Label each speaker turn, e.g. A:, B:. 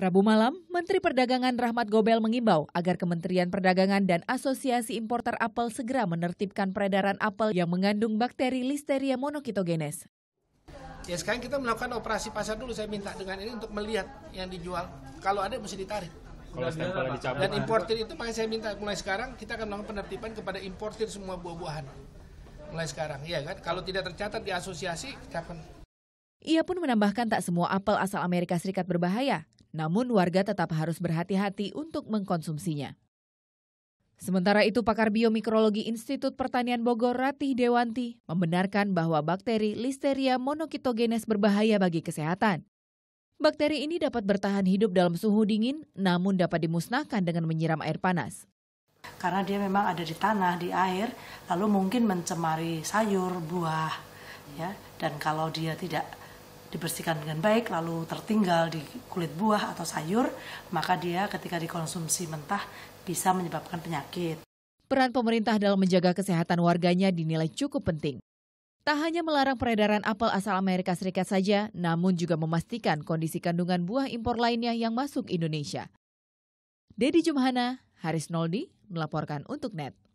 A: Rabu malam, Menteri Perdagangan Rahmat Gobel mengimbau agar Kementerian Perdagangan dan Asosiasi Importer Apel segera menertibkan peredaran apel yang mengandung bakteri Listeria monocytogenes.
B: Ya sekarang kita melakukan operasi pasar dulu, saya minta dengan ini untuk melihat yang dijual. Kalau ada mesti ditarik.
C: Kalau dicabut. Dan importir
B: itu makanya saya minta mulai sekarang kita akan melakukan penertiban kepada importir semua buah-buahan. Mulai sekarang, iya kan? Kalau tidak tercatat di asosiasi, akan...
A: Ia pun menambahkan tak semua apel asal Amerika Serikat berbahaya, namun warga tetap harus berhati-hati untuk mengkonsumsinya. Sementara itu pakar biomikrologi Institut Pertanian Bogor Ratih Dewanti membenarkan bahwa bakteri Listeria monokitogenes berbahaya bagi kesehatan. Bakteri ini dapat bertahan hidup dalam suhu dingin namun dapat dimusnahkan dengan menyiram air panas.
D: Karena dia memang ada di tanah, di air, lalu mungkin mencemari sayur, buah, ya. Dan kalau dia tidak dibersihkan dengan baik lalu tertinggal di kulit buah atau sayur, maka dia ketika dikonsumsi mentah bisa menyebabkan
A: penyakit. Peran pemerintah dalam menjaga kesehatan warganya dinilai cukup penting. Tak hanya melarang peredaran apel asal Amerika Serikat saja, namun juga memastikan kondisi kandungan buah impor lainnya yang masuk Indonesia. Dedi Jumhana, Haris Noldi melaporkan untuk NET.